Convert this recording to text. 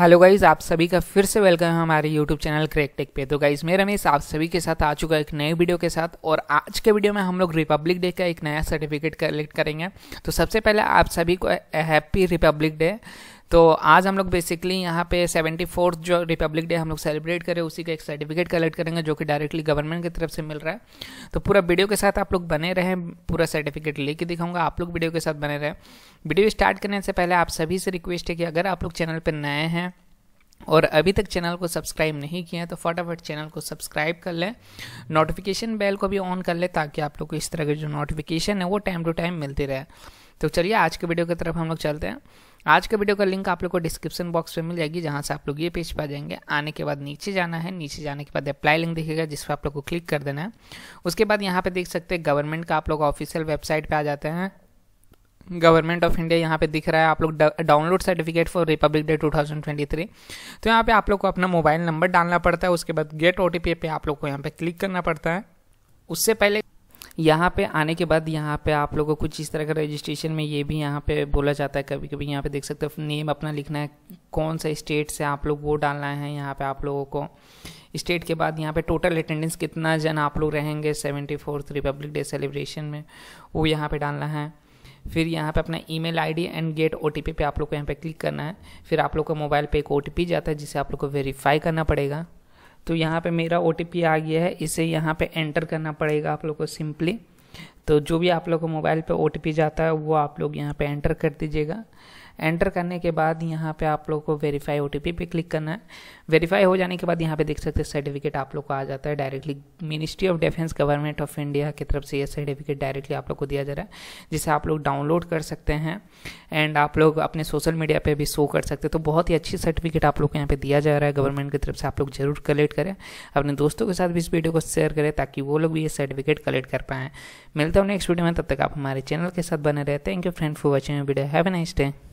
hello guys आप सभी का फिर से वेलकम है हमारे यूट्यूब चैनल क्रेक टेक पे तो गाइज मैं रमेश आप सभी के साथ आ चुका एक नए वीडियो के साथ और आज के वीडियो में हम लोग रिपब्लिक डे का एक नया सर्टिफिकेट कलेक्ट करेंगे तो सबसे पहले आप सभी को हैप्पी रिपब्लिक डे तो आज हम लोग बेसिकली यहाँ पे सेवेंटी फोर्थ जो रिपब्लिक डे हम लोग सेलिब्रेट करें उसी का एक सर्टिफिकेट कलेक्ट करेंगे जो कि डायरेक्टली गवर्नमेंट की तरफ से मिल रहा है तो पूरा वीडियो के साथ आप लोग बने रहें पूरा सर्टिफिकेट लेके दिखाऊंगा आप लोग वीडियो के साथ बने रहें वीडियो स्टार्ट करने से पहले आप सभी से रिक्वेस्ट है कि अगर आप लोग चैनल पर नए हैं और अभी तक चैनल को सब्सक्राइब नहीं किया तो फटाफट चैनल को सब्सक्राइब कर लें नोटिफिकेशन बेल को भी ऑन कर लें ताकि आप लोग को इस तरह के जो नोटिफिकेशन है वो टाइम टू टाइम मिलती रहे तो चलिए आज के वीडियो की तरफ हम लोग चलते हैं आज का वीडियो का लिंक आप लोग को डिस्क्रिप्शन बॉक्स में मिल जाएगी जहाँ से आप लोग ये पेज पा जाएंगे आने के बाद नीचे जाना है नीचे जाने के बाद अप्लाई लिंक दिखेगा जिस पर आप लोग को क्लिक कर देना है उसके बाद यहाँ पे देख सकते हैं गवर्नमेंट का आप लोग ऑफिशियल वेबसाइट पे आ जाते हैं गवर्नमेंट ऑफ इंडिया यहाँ पे दिख रहा है आप लोग download certificate for Republic Day 2023 तो यहाँ पे आप लोग को अपना मोबाइल नंबर डालना पड़ता है उसके बाद गेट ओ पे आप लोग को यहाँ पे क्लिक करना पड़ता है उससे पहले यहाँ पे आने के बाद यहाँ पे आप लोगों को कुछ इस तरह का रजिस्ट्रेशन में ये भी यहाँ पे बोला जाता है कभी कभी यहाँ पे देख सकते हो नेम अपना लिखना है कौन सा स्टेट से आप लोग वो डालना है यहाँ पे आप लोगों को स्टेट के बाद यहाँ पे टोटल अटेंडेंस कितना जन आप लोग रहेंगे seventy fourth Republic Day celebration में वो यहाँ पर डालना है फिर यहाँ पे अपना ईमेल आईडी एंड गेट ओ पे आप लोग को यहाँ पे क्लिक करना है फिर आप लोग का मोबाइल पे एक ओ जाता है जिसे आप लोग को वेरीफाई करना पड़ेगा तो यहाँ पे मेरा ओ आ गया है इसे यहाँ पे एंटर करना पड़ेगा आप लोग को सिंपली तो जो भी आप लोग को मोबाइल पे ओ जाता है वो आप लोग यहाँ पे एंटर कर दीजिएगा एंटर करने के बाद यहाँ पे आप लोग को वेरीफाई ओ पे क्लिक करना है वेरीफाई हो जाने के बाद यहाँ पे देख सकते हैं सर्टिफिकेट आप लोग को आ जाता है directly ministry of defence government of India की तरफ से यह सर्टिफिकेट डायरेक्टली आप लोग को दिया जा रहा है जिसे आप लोग डाउनलोड कर सकते हैं एंड आप लोग अपने सोशल मीडिया पर भी शो कर सकते हैं तो बहुत ही अच्छी सर्टिफिकेट आप लोग को यहाँ पर दिया जा रहा है गवर्नमेंट की तरफ से आप लोग जरूर कलेक्ट करें अपने दोस्तों के साथ भी इस वीडियो को शेयर करें ताकि वो लोग भी ये सर्टिफिकेट कलेक्ट कर पाएँ मिलता हैं नेक्स्ट वीडियो में तब तक आप हमारे चैनल के साथ बने रहे thank you friend for watching video have a nice day